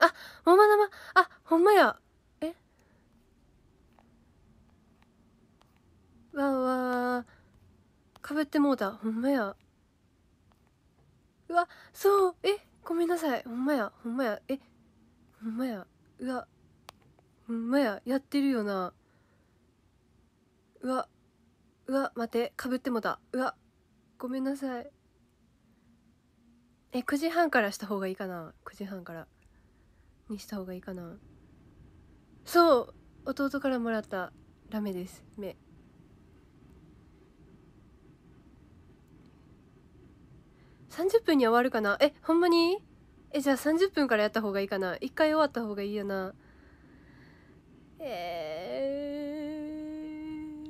あ、まだ生、あ、ほんまや。えわわかぶってもうた。ほんまや。うわ、そう、え、ごめんなさい。ほんまや、ほんまや、え、ほんまや、うわ、ほんまや、やってるよな。うわ、うわ、待て、かぶってもうた。うわ、ごめんなさい。え、9時半からした方がいいかな。9時半から。にした方がいいかなそう弟からもらったラメです目30分に終わるかなえほんまにえじゃあ30分からやった方がいいかな一回終わった方がいいよなえー、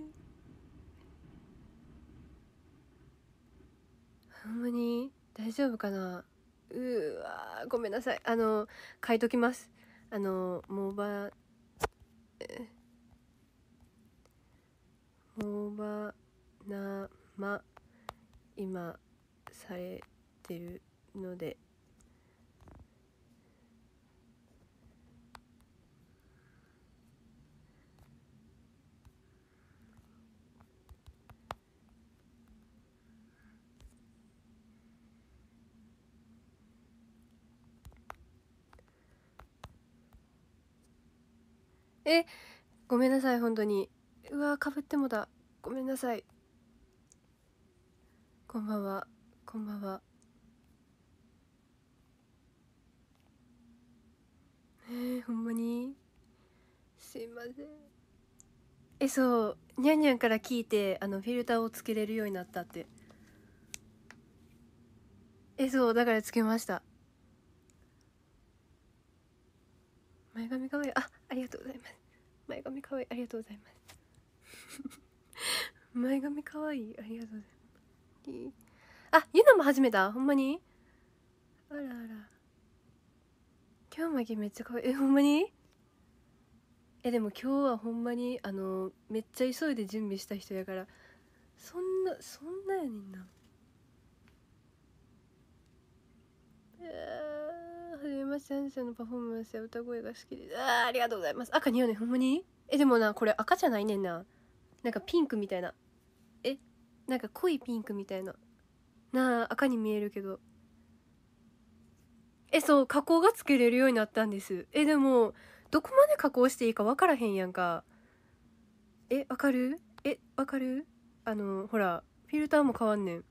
ほんまに大丈夫かなうわごめんなさいあの書いときますあのモバモバナマ今されてるのでえごめんなさい本当にうわかぶってもだごめんなさいこんばんはこんばんはえー、ほんまにすいませんえそうにゃんにゃんから聞いてあのフィルターをつけれるようになったってえそうだからつけました前髪かわいいあありがとうございます前髪かわいいありがとうございます 前髪かわいいありがとうございますあゆなも始めたほんまにあらあら今日まぎめっちゃかわいいえほんまにえでも今日はほんまにあのめっちゃ急いで準備した人やからそんなそんなやねんなえ初めましてアンジュさんのパフォーマンスや歌声が好きですあありがとうございます赤似合うねほんまにえでもなこれ赤じゃないねんななんかピンクみたいなえなんか濃いピンクみたいななあ赤に見えるけどえそう加工がつけれるようになったんですえでもどこまで加工していいか分からへんやんかえわかるえわかるあのほらフィルターも変わんねん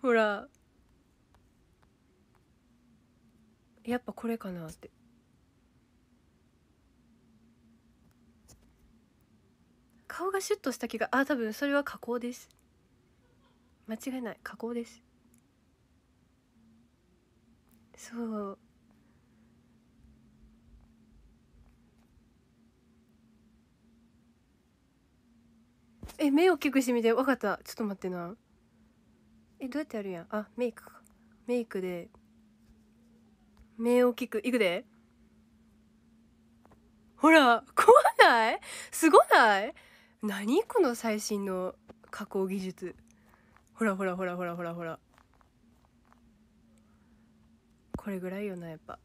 ほらやっぱこれかなって顔がシュッとした気があ多分それは加工です間違いない加工ですそうえ目大きくしてみて分かったちょっと待ってなえどうやってやるやんあメイクかメイクで目を聞く。いくで。ほら、怖ないすごない何この最新の加工技術。ほらほらほらほらほらほら。これぐらいよな、やっぱ。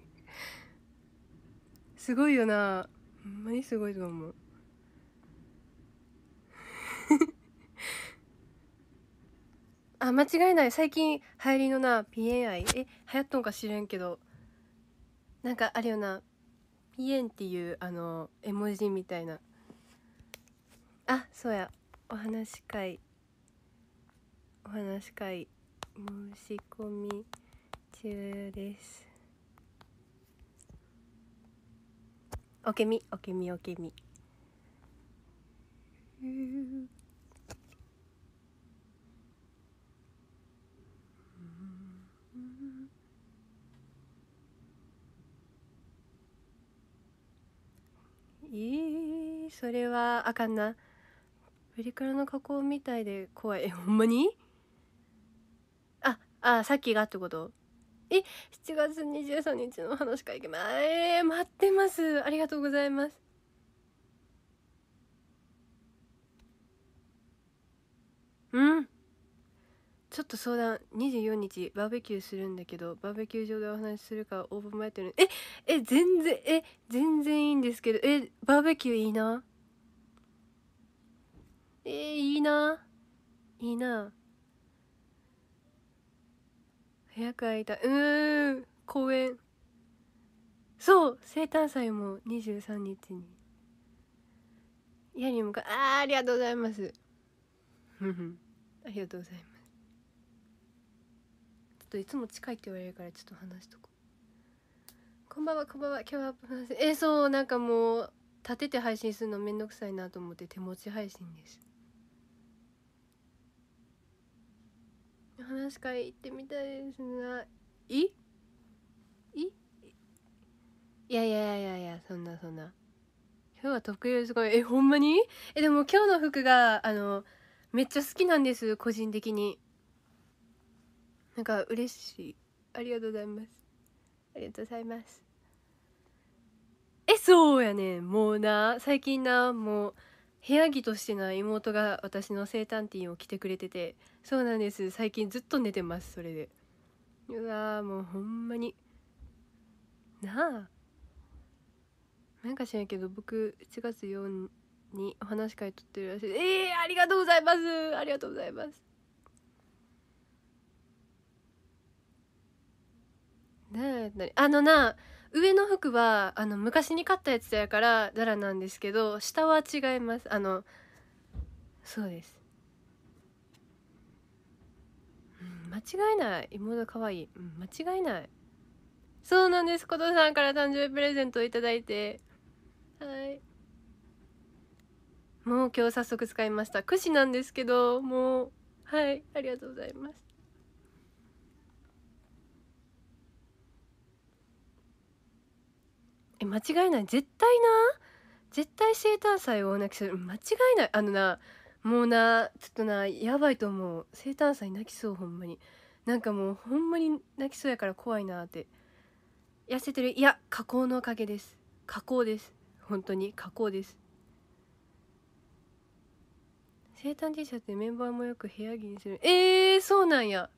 すごいよな。ほんまにすごいと思う。あ間違いない最近流行りのなピエン愛え流行っとんか知れんけどなんかあるよなピエンっていうあの絵文字みたいなあそうやお話し会お話し会申し込み中ですおけみおけみおけみそれはあかんなプリクラの加工みたいで怖いえ ほんまにああさっきがってことえ7月23日の話かい会見えー、待ってますありがとうございますうんちょっと相談24日バーベキューするんだけどバーベキュー場でお話しするか応募もやってるええ全然え全然いいんですけどえバーベキューいいなえー、いいないいな早く会いたいうん公園そう生誕祭も23日にやりもかあありがとうございますありがとうございますちょっといつも近いって言われるからちょっと話しとこうこんばんはこんばんは今日はえー、そうなんかもう立てて配信するのめんどくさいなと思って手持ち配信です話し会行ってみたいですがいいいやいやいやいやそんなそんな今日は特有すごいえほんまにえでも今日の服があのめっちゃ好きなんです個人的になんか嬉しいありがとうございますありがとうございますえそうやねもうな最近なもう部屋着としてな妹が私の生誕ティーを着てくれててそうなんです最近ずっと寝てますそれでうわもうほんまになあなんか知らんけど僕7月4にお話会とってるらしいええー、ありがとうございますありがとうございますねえあのな上の服はあの昔に買ったやつやからダラなんですけど下は違いますあのそうです間違いない妹可愛い、うん、間違いないそうなんです琴さんから誕生日プレゼントをいただいてはいもう今日早速使いましたしなんですけどもうはいありがとうございますえ間違いない絶対な絶対生誕祭を大泣きする間違いないあのなもうなちょっとなやばいと思う生誕祭泣きそうほんまになんかもうほんまに泣きそうやから怖いなって痩せてるいや加工のおかげです加工です本当に加工です生誕 T シャツでメンバーもよく部屋着にするえー、そうなんや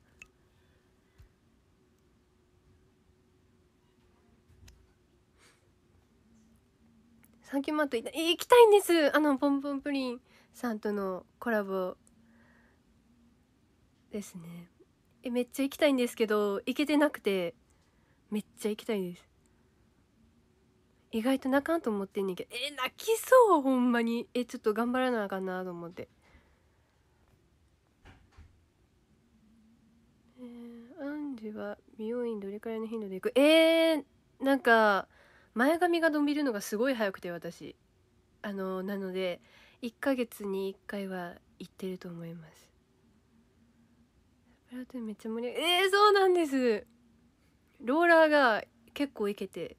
サンキューマート行きたいんですあのポンポンプリンさんとのコラボですねえめっちゃ行きたいんですけど行けてなくてめっちゃ行きたいです意外と泣かんと思ってんねんけどえ泣きそうほんまにえちょっと頑張らなあかんなと思ってえー、アンジは美容院どれくらいの頻度で行くえー、なんか前髪が伸びるのがすごい早くて私あのなので1ヶ月に1回は行ってると思いますプラトゥーンめっちゃ盛り上がえー、そうなんですローラーが結構いけて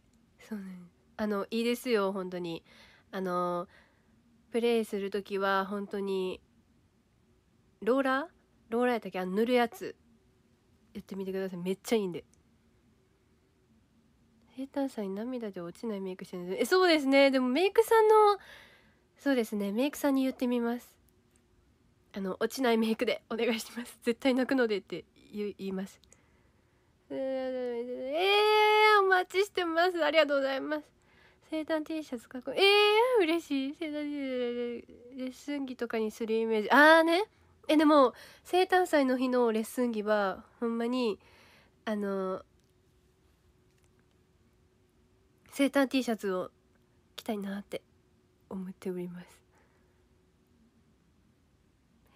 そうねあのいいですよ本当にあのプレイする時は本当にローラーローラーやったっけあの塗るやつやってみてくださいめっちゃいいんで平坦さんに涙で落ちないメイクしてるんでえそうですねでもメイクさんのそうですねメイクさんに言ってみますあの落ちないメイクでお願いします絶対泣くのでって言いますえー、お待ちしてますありがとうございます生誕 T シャツかっこえー、嬉しい生誕 T シャツレッスン着とかにするイメージああねえでも生誕祭の日のレッスン着はほんまにあの生誕 T シャツを着たいなって思っております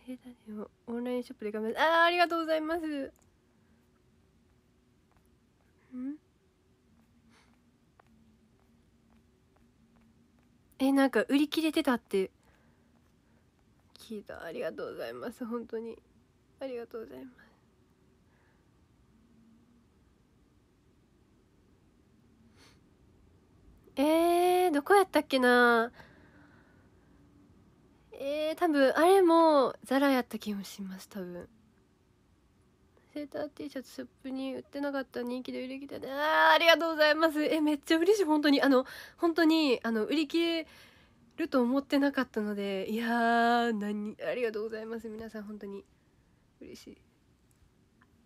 平田でをオンラインショップで頑張るああありがとうございますうんえなんか売り切れてたって聞いたありがとうございます本当にありがとうございますえー、どこやったっけなえー、多分あれもザラやった気もします多分セーター T シャツショップに売ってなかった人気で売り切れてあありがとうございますえめっちゃ嬉しい本当にあの本当にあの売り切れると思ってなかったのでいやー何ありがとうございます皆さん本当に嬉しい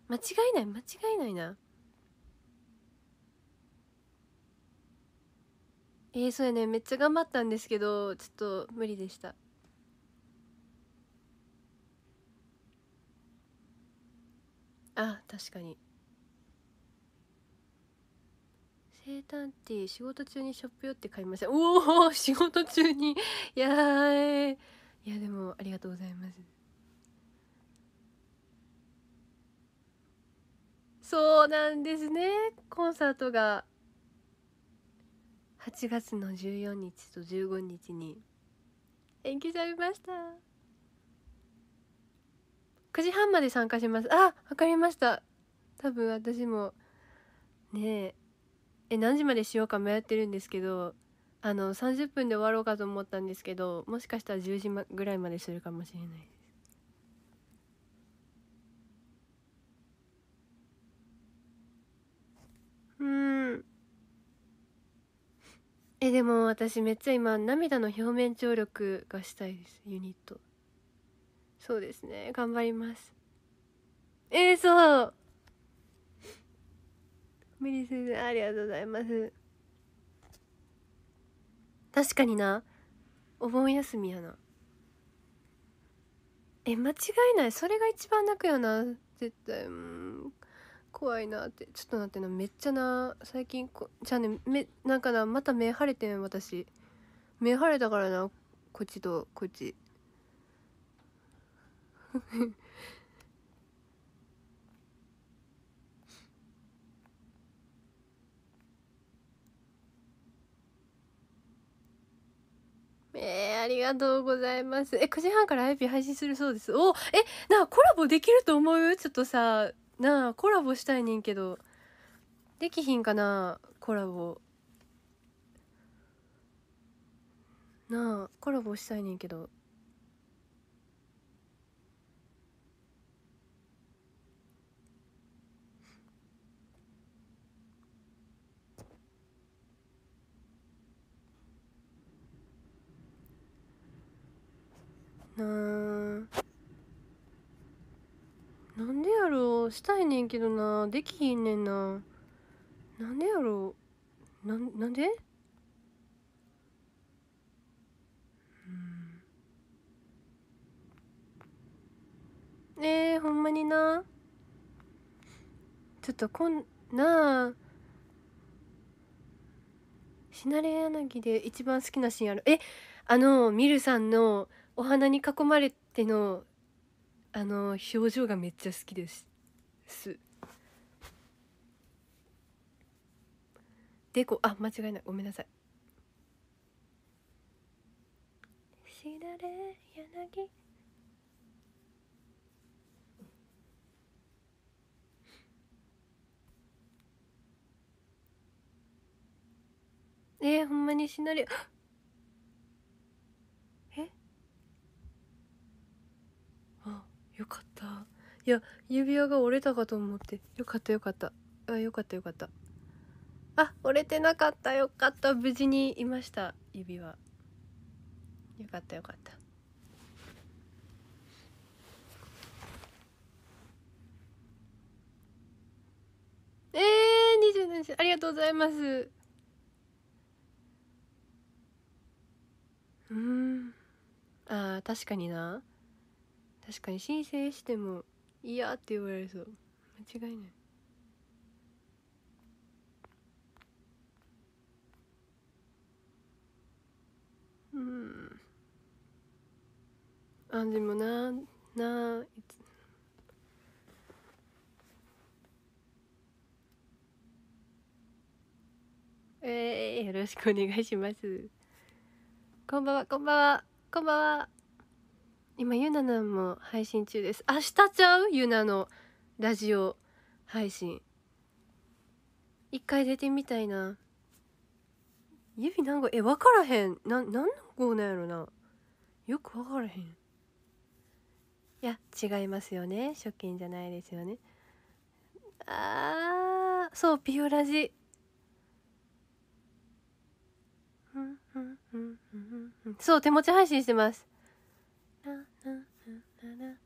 間違いない間違いないなえー、そうやねめっちゃ頑張ったんですけどちょっと無理でしたあ確かに生誕って仕事中にショップ寄って買いましたおお 仕事中にい やーいやでもありがとうございますそうなんですねコンサートが8月の14日と15日に延期されました9時半まで参加しますあわかりました多分私もねえ何時までしようか迷ってるんですけどあの30分で終わろうかと思ったんですけどもしかしたら10時ぐらいまでするかもしれないですうんえでも私めっちゃ今涙の表面張力がしたいですユニット。そうですね頑張りますえー、そう無理せずありがとうございます確かになお盆休みやなえ間違いないそれが一番泣くよな絶対うん怖いなってちょっと待ってなめっちゃな最近こじゃあねめなんかなまた目腫れてん私目腫れたからなこっちとこっち えー、ありがとうございます。え、9時半からアイピー配信するそうです。おえ、なあ、コラボできると思うちょっとさ、なあ、コラボしたいねんけど。できひんかなコラボ。なあ、コラボしたいねんけど。ななんでやろうしたいねんけどなできひんねんななんでやろうななんでえー、ほんまになちょっとこんなあシナレ柳で一番好きなシーンあるえあのミルさんのお花に囲まれてのあの表情がめっちゃ好きです。すでこあ間違いないごめんなさい。しだれ柳えー、ほんまにしなりよかったいや指輪が折れたかと思ってよかったよかったあよかったよかったあ折れてなかったよかった無事にいました指輪よかったよかったええー、27日ありがとうございますうんあー確かにな確かに申請しても「嫌」って言われそう間違いないうんあでもなないつえー、よろしくお願いしますこんばんはこんばんはこんばんは今ゆななも配信中です明日ちゃうゆなのラジオ配信一回出てみたいな指何号え分からへんな何の号なんやろなよく分からへんいや違いますよね初見じゃないですよねあーそうピオラジそう手持ち配信してますななな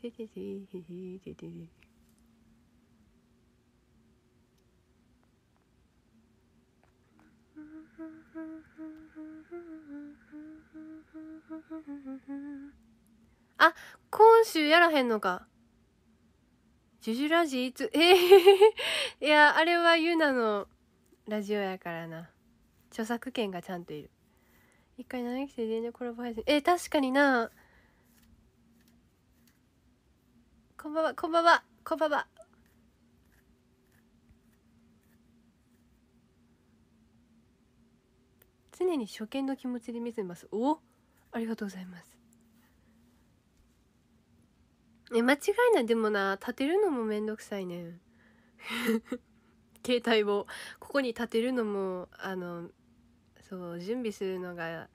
てててててててあ今週やらへんのかジュジュラジいつえー、いやあれはユナのラジオやからな著作権がちゃんといる一回何期生全然コラボ配信え確かになこんばんは、こんばんは、こんばんは。常に初見の気持ちで見せます。おありがとうございます。え、間違いない。でもな、立てるのもめんどくさいね。携帯を、ここに立てるのも、あの、そう、準備するのが、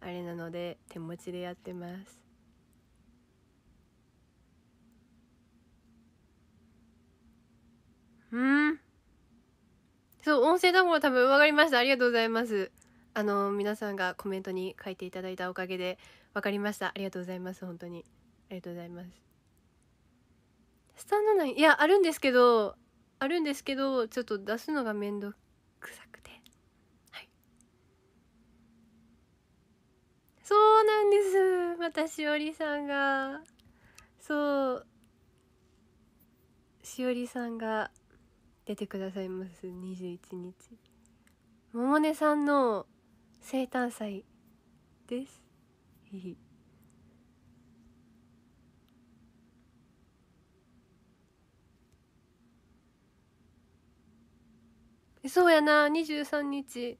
あれなので、手持ちでやってます。うんそう音声単語多分分かりましたありがとうございますあの皆さんがコメントに書いていただいたおかげで分かりましたありがとうございます本当にありがとうございますスタンド内いやあるんですけどあるんですけどちょっと出すのがめんどくさくてはいそうなんですまたしおりさんがそうしおりさんが出てくださいます21日百音さんの生誕祭ですそうやな23日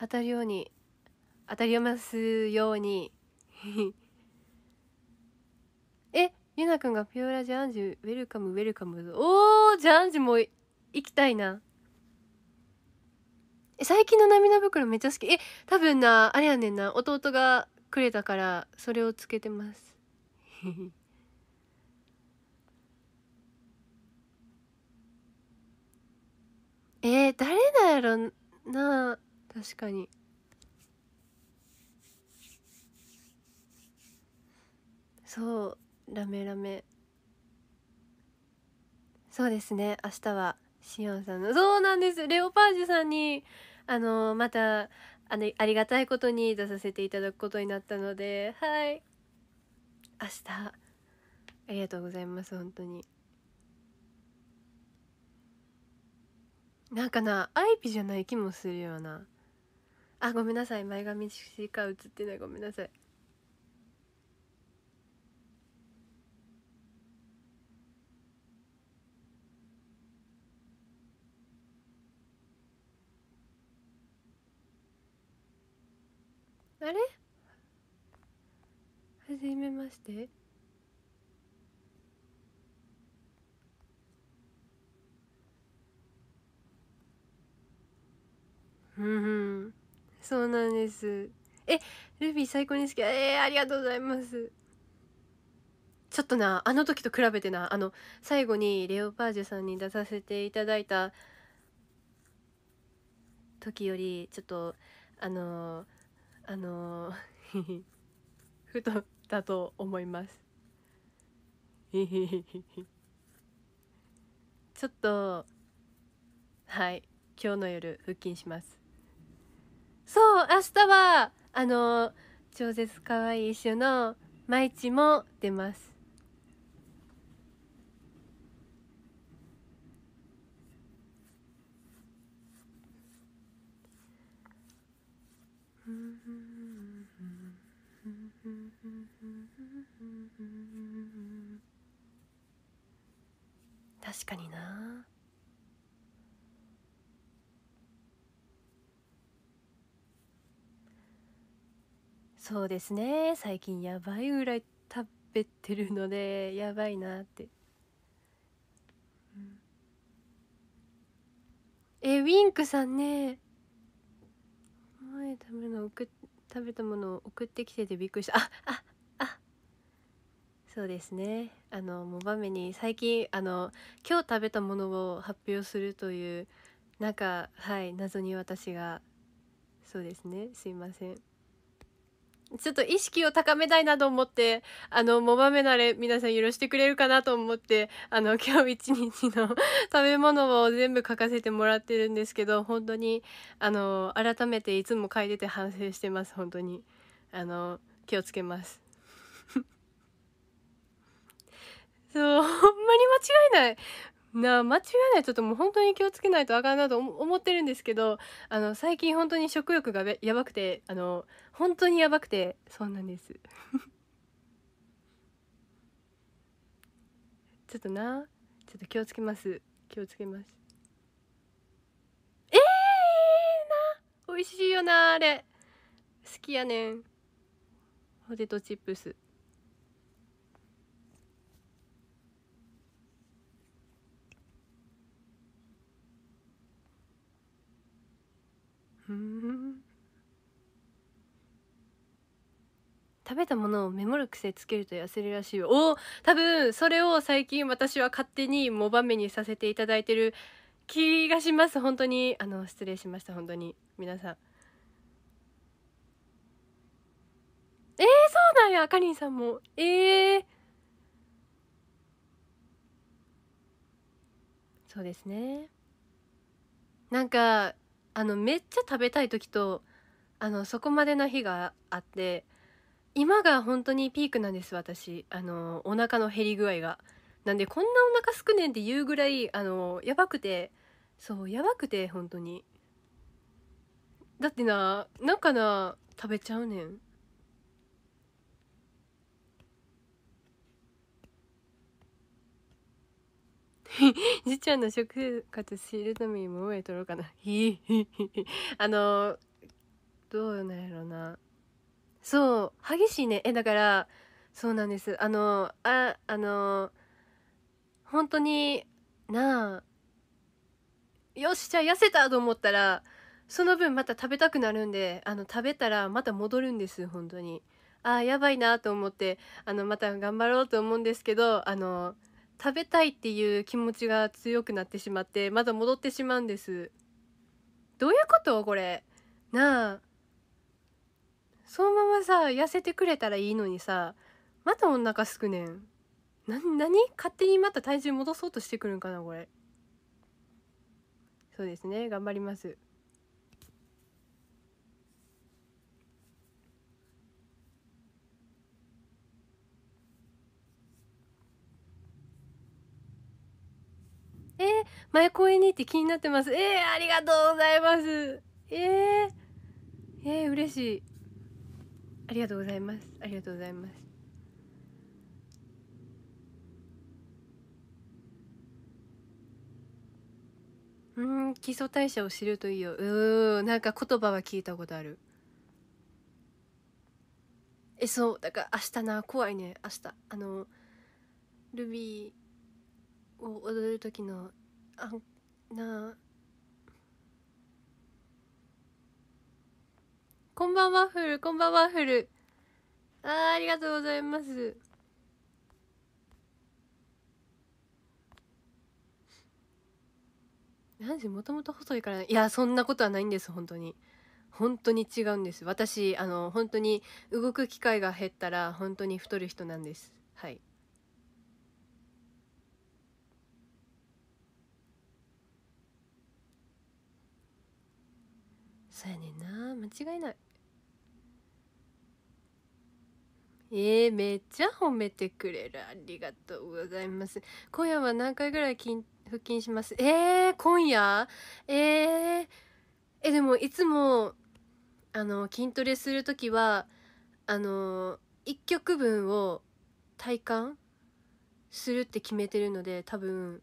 当たるように当たりますようにえゆなくんがピュオラジャンジウェルカムウェルカムおおジャンジもい行きたいな。最近の涙袋めっちゃ好き。え、多分な、あれやねんな、弟がくれたから、それをつけてます。えー、誰だやろな確かに。そうラメラメそうですね明日はしおんさんの。そうなんです。レオパージュさんに、あの、また、あの、ありがたいことに出させていただくことになったので、はい。明日、ありがとうございます、本当に。なんかな、アイピじゃない気もするような。あ、ごめんなさい。前髪しか映ってない。ごめんなさい。あれはじめましてうんそうなんですえルビー最高に好きえー、ありがとうございますちょっとなあの時と比べてなあの最後にレオパージュさんに出させていただいた時よりちょっとあのーあのー、ふとだと思います ちょっとはい今日の夜腹筋しますそう明日はあのー、超絶可愛いい一種の毎日も出ます確かになそうですね最近やばいぐらい食べてるのでやばいなって、うん、えウィンクさんね前食べの送食べたものを送ってきててびっくりしたああそうですねあのもう場面に最近あの今日食べたものを発表するというなんかはい謎に私がそうですねすいませんちょっと意識を高めたいなと思って、あの、もばめなれ、皆さん許してくれるかなと思って、あの、今日一日の食べ物を全部書かせてもらってるんですけど、本当に、あの、改めていつも書いてて反省してます、本当に。あの、気をつけます。そう、ほんまに間違いない。な間違いないちょっともう本当に気をつけないとあかんなと思ってるんですけどあの最近本当に食欲がやばくてあの本当にやばくてそうなんです ちょっとなちょっと気をつけます気をつけますええー、な美味しいよなあれ好きやねんポテトチップス 食べたものをメモる癖つけると痩せるらしいよお多分それを最近私は勝手にモバメにさせていただいてる気がします本当にあの失礼しました本当に皆さんえー、そうなんやかりんさんもえー、そうですねなんかあのめっちゃ食べたい時とあのそこまでな日があって今が本当にピークなんです私あのお腹の減り具合がなんでこんなお腹すくねんって言うぐらいあのやばくてそうやばくて本当にだってななんかな食べちゃうねんじ っちゃんの食生活知るために桃屋取ろうかな。ひあの、どうなんやろな。そう、激しいね。え、だから、そうなんです。あの、あ、あの、本当に、なあ、よし、じゃあ痩せたと思ったら、その分また食べたくなるんで、あの、食べたらまた戻るんです、本当に。ああ、やばいなと思って、あの、また頑張ろうと思うんですけど、あの、食べたいっていう気持ちが強くなってしまってまだ戻ってしまうんですどういうことこれなあそのままさ痩せてくれたらいいのにさまたお腹すくねん何勝手にまた体重戻そうとしてくるんかなこれそうですね頑張りますえー、前公園にって気になってます。えー、ありがとうございます。えー、えー、嬉しい。ありがとうございます。ありがとうございます。うん基礎代謝を知るといいようんなんか言葉は聞いたことあるえそうだから明日な怖いね明日あのルビー、を踊る時のあなこんばんワッフルこんばんワッフルあありがとうございます何時もともと細いからいやそんなことはないんです本当に本当に違うんです私あの本当に動く機会が減ったら本当に太る人なんですはいそうやねんな間違いないえー、めっちゃ褒めてくれるありがとうございます今夜は何回ぐらい筋腹筋しますえー、今夜えー、えでもいつもあの筋トレする時はあの1曲分を体感するって決めてるので多分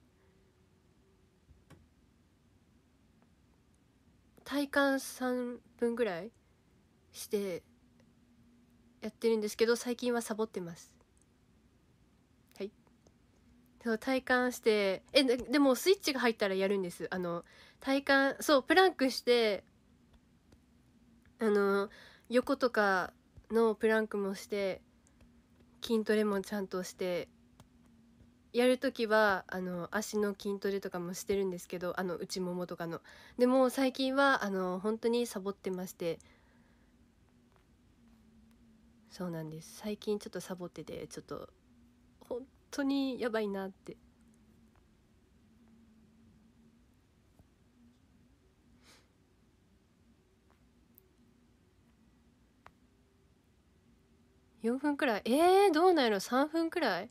体感3分ぐらいしてやってるんですけど最近はサボってますはいそう体感してえでもスイッチが入ったらやるんですあの体感そうプランクしてあの横とかのプランクもして筋トレもちゃんとしてやる時はあの足の筋トレとかもしてるんですけどあの内ももとかのでも最近はあの本当にサボってましてそうなんです最近ちょっとサボっててちょっと本当にやばいなって4分くらいえー、どうなんやろ3分くらい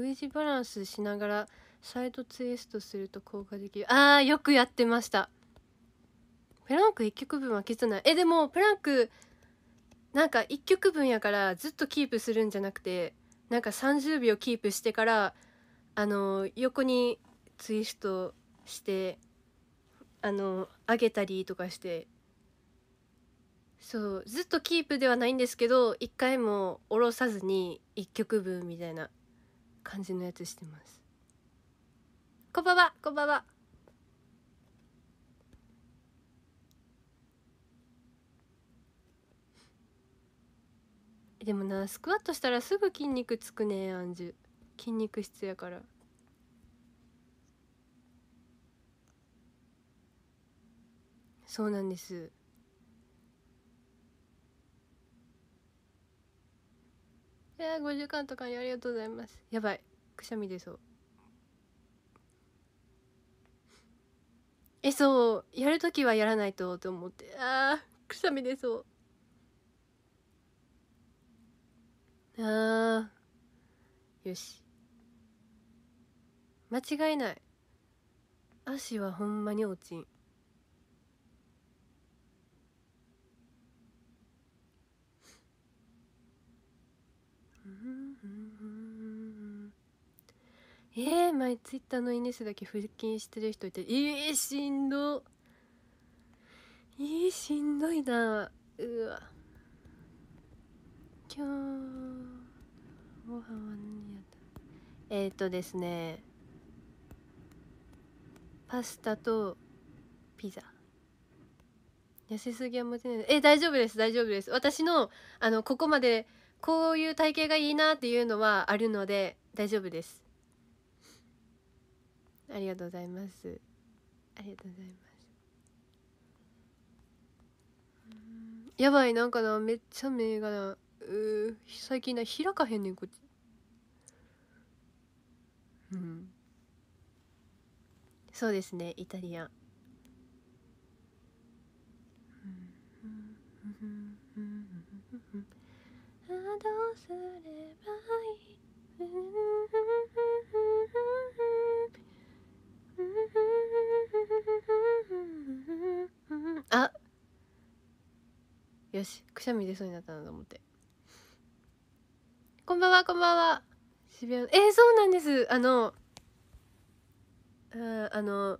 V 字バランスしながらサイドツイストすると効果的あーよくやってましたプランク1曲分はきつないえでもプランクなんか1曲分やからずっとキープするんじゃなくてなんか30秒キープしてからあの横にツイストしてあの上げたりとかしてそうずっとキープではないんですけど1回も下ろさずに1曲分みたいな感じのやつしてますこんばんはこんばんはでもなスクワットしたらすぐ筋肉つくねえアンジュ筋肉質やからそうなんですいやー、5時間とかにありがとうございます。やばい。くしゃみ出そう。え、そう。やるときはやらないと、と思って。あー、くしゃみ出そう。あー。よし。間違いない。足はほんまに落ちん。えー、前ツイッターのイニスだけ腹筋してる人いてえー、しんどえー、しんどいなうわ今日ご飯は何やったえっ、ー、とですねパスタとピザ痩せすぎはもテないえ大丈夫です大丈夫です私のあのここまでこういう体型がいいなっていうのはあるので大丈夫ですありがとうございますありがとうございますやばいなんかなめっちゃ目がなう最近な開かへんねんこっちうんそうですねイタリアあどうすればいいあよしくしゃみ出そうになったなと思ってこんばんはこんばんは渋谷えー、そうなんですあのうんあの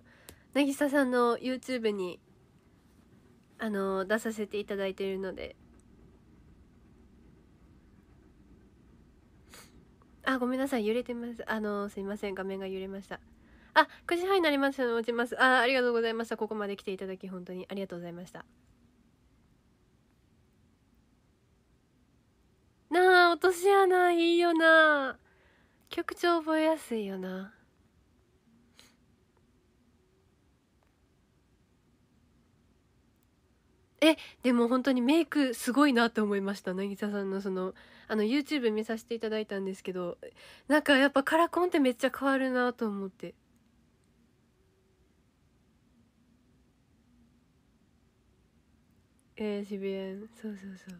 渚さんの YouTube にあの出させていただいているのであごめんなさい揺れてますあのすいません画面が揺れましたあ、9時半になります。待ちます。あ、ありがとうございました。ここまで来ていただき、本当にありがとうございました。なあ、落とし穴いいよな。曲調覚えやすいよな。えでも本当にメイクすごいなと思いました渚さんのそのあの YouTube 見させていただいたんですけどなんかやっぱカラコンってめっちゃ変わるなと思ってえー、渋谷そうそうそう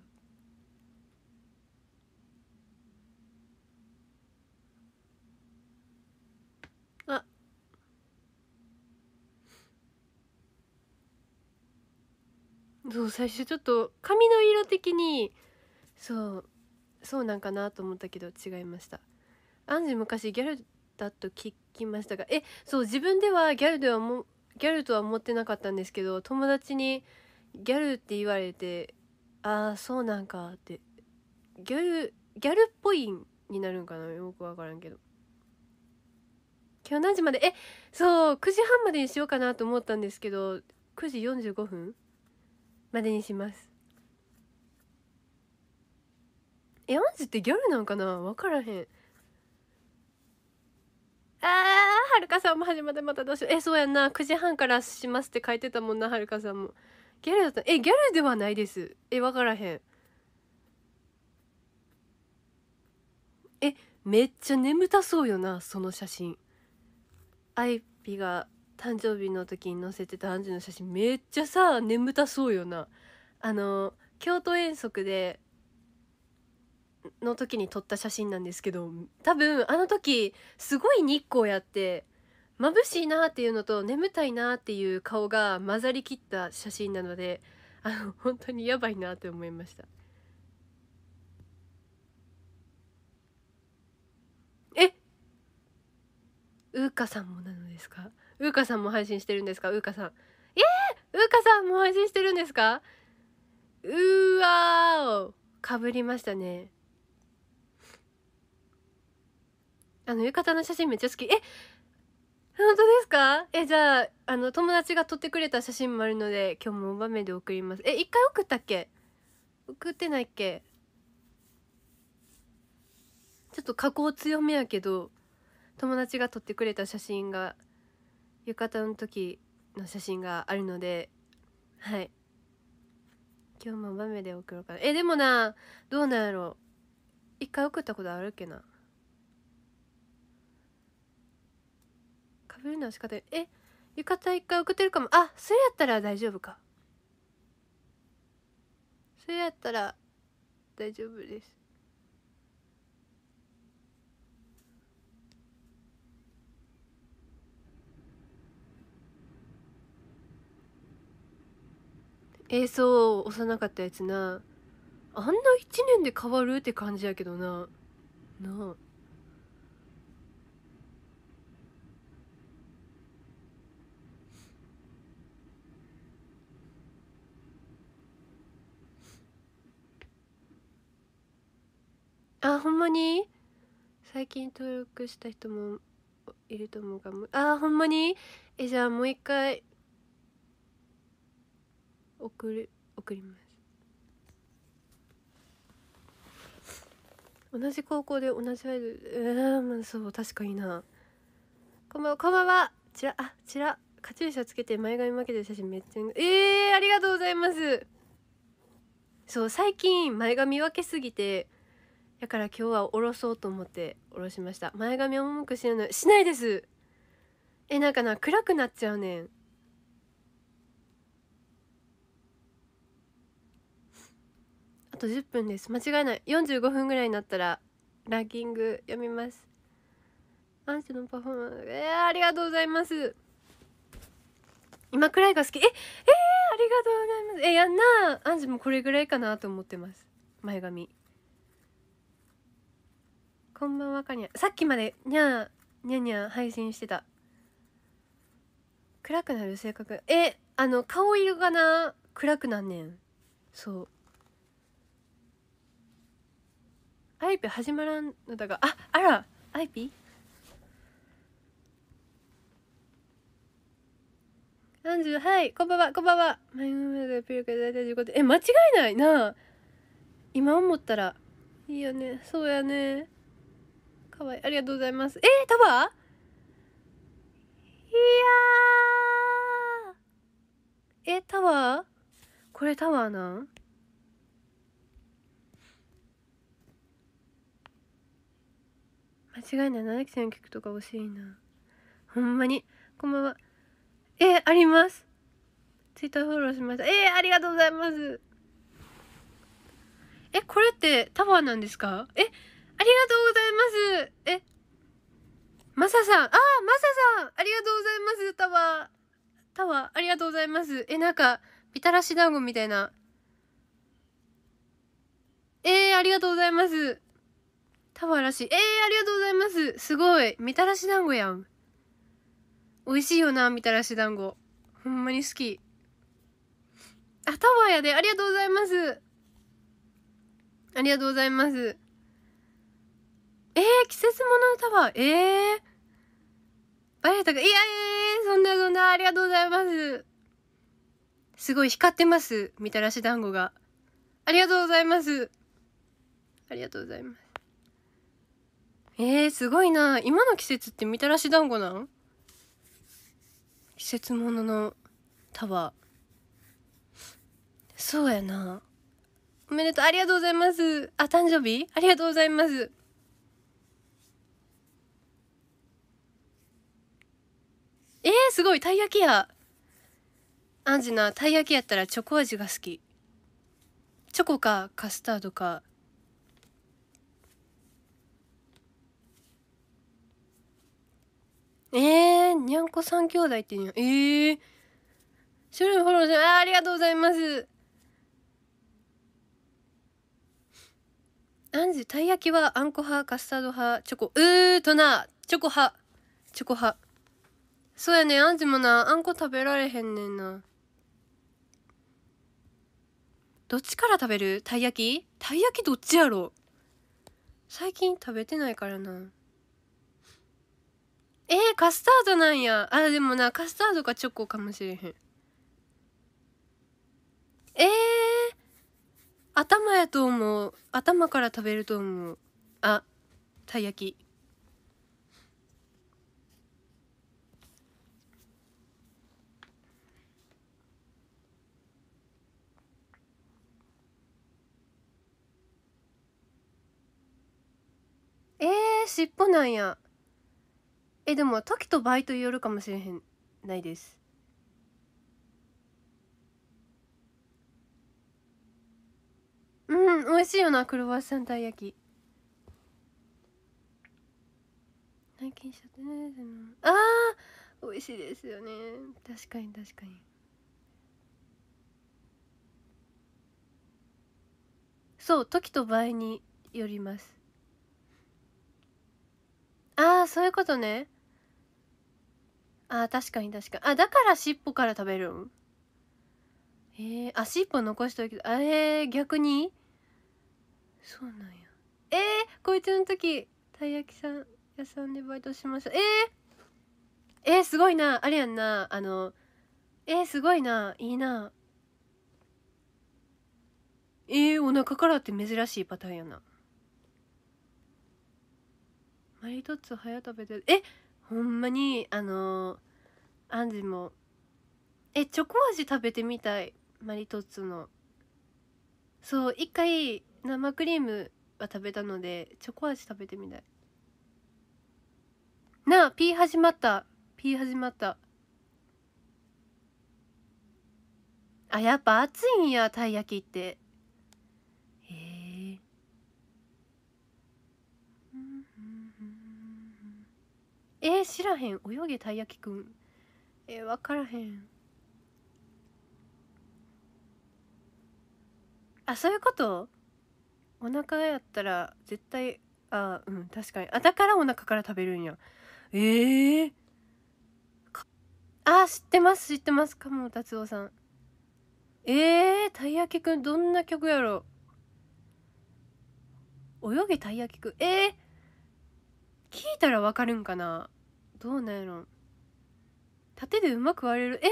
あそう最初ちょっと髪の色的にそうそうなんかなと思ったけど違いましたアンジ昔ギャルだと聞きましたがえそう自分ではギャルではもギャルとは思ってなかったんですけど友達にギャルって言われてああそうなんかってギャルギャルっぽいになるんかなよく分からんけど今日何時までえそう9時半までにしようかなと思ったんですけど9時45分までにしますえアンジってギャルなんかな分からへんあはるかさんも始まってまたどうしようえそうやんな9時半からしますって書いてたもんなはるかさんもギャルだったえギャルではないですえ分からへんえめっちゃ眠たそうよなその写真アイピが誕生日の時に載せてたアンジュの写真めっちゃさ眠たそうよなあの京都遠足での時に撮った写真なんですけど多分あの時すごい日光やって眩しいなっていうのと眠たいなっていう顔が混ざりきった写真なのであの本当にやばいなって思いましたえウーカさんもなのですかウーカさんも配信してるんですかウーカさんえー、ウーカさんも配信してるんですかうわかぶりましたねあの浴衣の写真めっちゃ好きえ本当ですかえ、じゃあ、あの、友達が撮ってくれた写真もあるので、今日も場面で送ります。え、一回送ったっけ送ってないっけちょっと加工強めやけど、友達が撮ってくれた写真が、浴衣の時の写真があるので、はい。今日も場面で送ろうかな。え、でもな、どうなんやろ一回送ったことあるっけなくるのは仕方ないえ浴衣一回送ってるかもあそれやったら大丈夫かそれやったら大丈夫です映像を幼かったやつなあんな1年で変わるって感じやけどななああほんまに最近登録した人もいると思うかもあほんまにえじゃあもう一回送る送ります同じ高校で同じアイドルうん、まあそう確かになこんばんはこんばんはちらあちらカチューシャつけて前髪負けてる写真めっちゃええー、ありがとうございますそう最近前髪分けすぎてだから今日は下ろそうと思って下ろしました前髪を重くしないのしないですえなんかな暗くなっちゃうねんあと10分です間違いない45分ぐらいになったらランキング読みますアンチのパフォーマンスえー、ありがとうございます今くらいが好きええー、ありがとうございますえやんなアンジもこれぐらいかなと思ってます前髪こんばんはかにゃさっきまでにゃーにゃにゃ配信してた暗くなる性格えあの顔色がな暗くなんねんそうアイピ始まらんのだがああらアイピ30はいこんばんはこんばんはマイムがピル大体15え間違いないな今思ったらいいよねそうやねかわいい。ありがとうございます。えー、タワーいやー。え、タワーこれタワーなん間違いない。七木の曲とか欲しいな。ほんまに。こんばんは。えー、あります。ツイッターフォローしました。えー、ありがとうございます。え、これってタワーなんですかえ、ありがとうございます。え、マサさん、あ、マサさん、ありがとうございます。タワー、タワー、ありがとうございます。え、なんか、みたらし団子みたいな。えー、ありがとうございます。タワーらしい。えー、ありがとうございます。すごい。みたらし団子やん。美味しいよな、みたらし団子。ほんまに好き。あ、タワーやで。ありがとうございます。ありがとうございます。えー、季節物の歌はええー、バレたかいやいやそんなそんな、ありがとうございます。すごい光ってます。みたらし団子が。ありがとうございます。ありがとうございます。えー、すごいな。今の季節ってみたらし団子なん季節物のタワー。そうやな。おめでとう。ありがとうございます。あ、誕生日ありがとうございます。えー、すごいたい焼きやアンジナたい焼きやったらチョコ味が好きチョコかカスタードかえー、にゃんこ三兄弟ってにゃえー、フォローじゃあありがとうございますアンジたい焼きはあんこ派カスタード派チョコうーとなチョコ派チョコ派そうやねアンジもな、あんこ食べられへんねんな。どっちから食べるたい焼きたい焼きどっちやろ最近食べてないからな。えー、カスタードなんや。あ、でもな、カスタードかチョコかもしれへん。えー、頭やと思う。頭から食べると思う。あ、たい焼き。えー、尻尾なんや。え、でも、時と場合と言えるかもしれへん、ないです。うん、美味しいよな、クロワッサンたい焼き。最近しちゃっていね。ああ、美味しいですよね。確かに確かに。そう、時と場合によります。ああ、そういうことね。ああ、確かに確かに。あ、だから尻尾から食べるんえー、あ、尻尾残しといて、あえー、逆にそうなんや。えー、こいつの時、たい焼きさん、屋さんでバイトしました。えー、えー、すごいな。あれやんな。あの、えー、すごいな。いいな。えー、お腹からって珍しいパターンやな。マリトッツォ早食べてえほんまにあのー、アンジもえチョコ味食べてみたいマリトッツォのそう一回生クリームは食べたのでチョコ味食べてみたいなあ P 始まった P 始まったあやっぱ熱いんやたい焼きってえー、知らへん泳げたい焼きくんえー、分からへんあそういうことお腹やったら絶対あうん確かにあだからお腹から食べるんやええー、あ知ってます知ってますかも達夫さんええー、たい焼きくんどんな曲やろ泳げたい焼きくんええー、聞いたらわかるんかなどうなんやろ縦でうまく割れるえ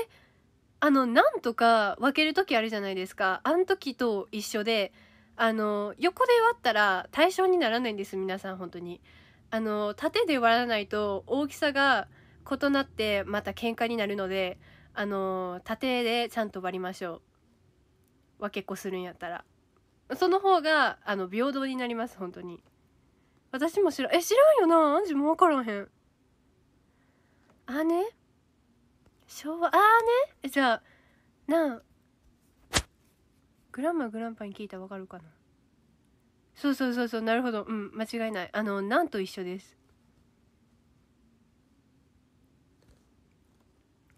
あのなんとか分ける時あるじゃないですかあん時と一緒であの横で割ったら対象にならないんです皆さん本当にあの縦で割らないと大きさが異なってまた喧嘩になるのであの縦でちゃんと割りましょう分けっこするんやったらその方があの平等になります本当に私も知らんえ知らんよなュ分分からへんあね昭和あーねえじゃあなあグランマグランパに聞いたら分かるかなそうそうそうそうなるほどうん間違いないあのなんと一緒です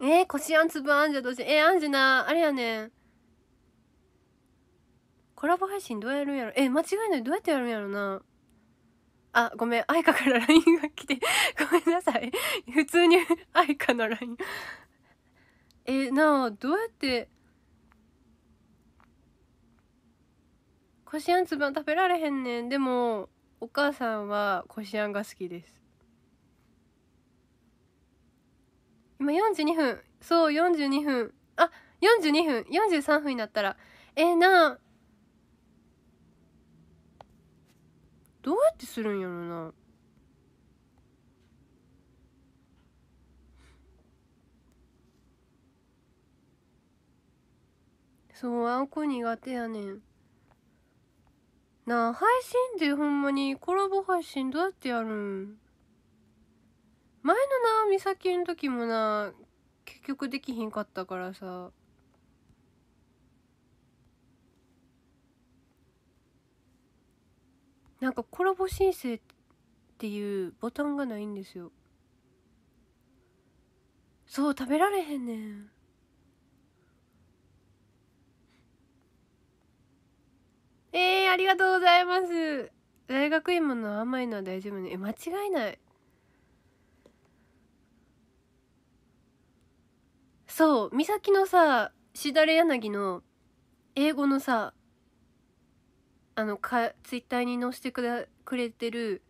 えこしあんつぶあんじゃどうしえー、あんじなあれやねんコラボ配信どうやるんやろえー、間違いないどうやってやるんやろなあ、ごめん、愛花から LINE が来て、ごめんなさい。普通に 愛花の LINE。え、なあ、どうやって、こしあんつばん食べられへんねん。でも、お母さんはこしあんが好きです。今42分。そう、42分。あ、42分。43分になったら。えなあ、どうやってするんやろなそうあんこ苦手やねんなあ配信ってほんまにコラボ配信どうやってやるん前のな美咲の時もな結局できひんかったからさなんかコラボ申請っていうボタンがないんですよそう食べられへんねんえー、ありがとうございます大学芋の甘いのは大丈夫ねえ間違いないそう美咲のさしだれ柳の英語のさあのかツイッターに載せてくだくれてる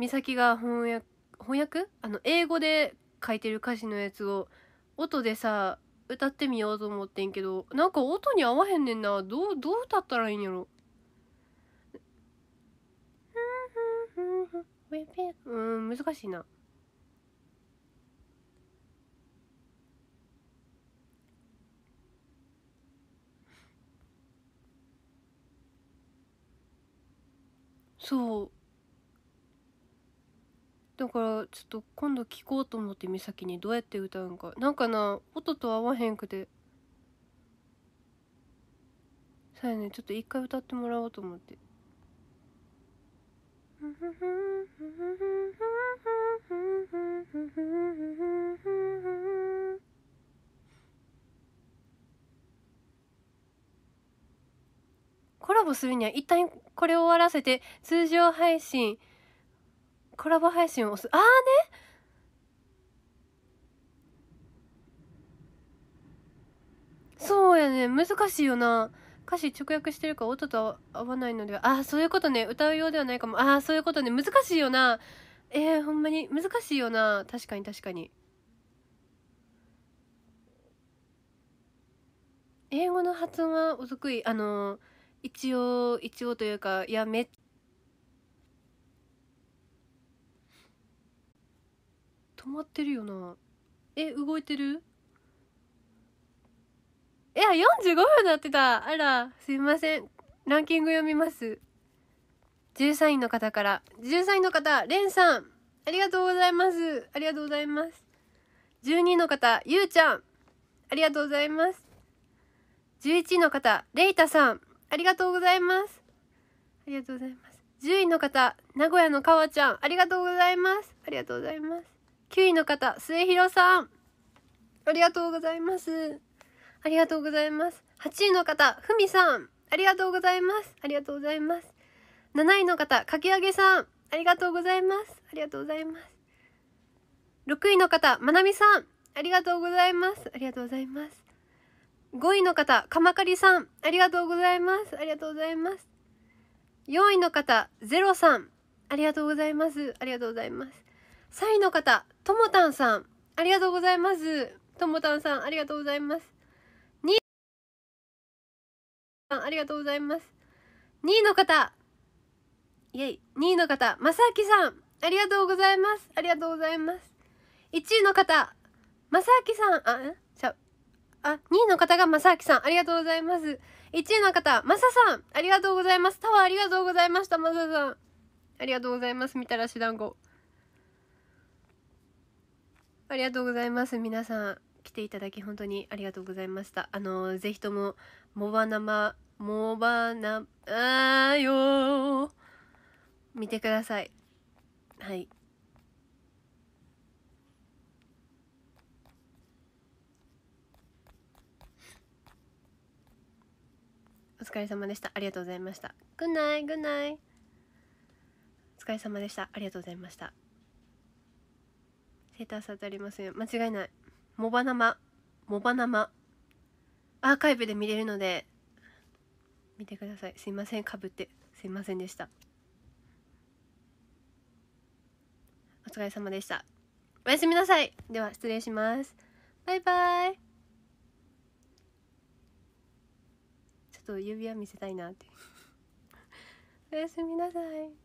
美咲が翻訳翻訳あの英語で書いてる歌詞のやつを音でさ歌ってみようと思ってんけどなんか音に合わへんねんなどうどう歌ったらいいんやろうん難しいなそうだからちょっと今度聞こうと思って美咲にどうやって歌うんかなんかな音と合わへんくてさやねちょっと一回歌ってもらおうと思って。コラボするには一旦これを終わらせて通常配信コラボ配信を押すああねそうやね難しいよな歌詞直訳してるか音と合わないのではああそういうことね歌うようではないかもああそういうことね難しいよなえー、ほんまに難しいよな確かに確かに英語の発音はお得意あのー一応一応というかやめ止まってるよなえ動いてるいや45分なってたあらすいませんランキング読みます13位の方から13位の方レンさんありがとうございますありがとうございます12位の方ゆうちゃんありがとうございます11位の方レイタさんありがとうございます。ありがとうございます。10位の方、名古屋のかわちゃん、ありがとうございます。ありがとうございます。9位の方、末広さん、ありがとうございます。ありがとうございます。8位の方、ふみさん、ありがとうございます。ありがとうございます。7位の方、かきあげさん、ありがとうございます。ありがとうございます。6位の方、まなみさん、ありがとうございます。ありがとうございます。5位の方、かまかりさん、ありがとうございます。ありがとうございます。4位の方、ゼロさん、ありがとうございます。ありがとうございます。3位の方、ともたんさん、ありがとうございます。ともたんさん、ありがとうございます。2位さん、ありがとうございます。2位の方、イェイ、2位の方、まさきさん、ありがとうございます。ありがとうございます。1位の方、まさきさん、あ、あ、2位の方がまさきさん、ありがとうございます。1位の方、まささん、ありがとうございます。タワーありがとうございました、まささん。ありがとうございます、みたらし団子。ありがとうございます、皆さん。来ていただき本当にありがとうございました。あの、ぜひとも、モバナマ、モバナ、あーよー見てください。はい。お疲れ様でした。ありがとうございました。グんない、ぐんない。お疲れ様でした。ありがとうございました。セーターさんとありますよ。間違いない。モバ生。モバ生。アーカイブで見れるので、見てください。すいません、かぶって。すいませんでした。お疲れ様でした。おやすみなさい。では、失礼します。バイバイ。ょっと指輪見せたいなっておやすみなさい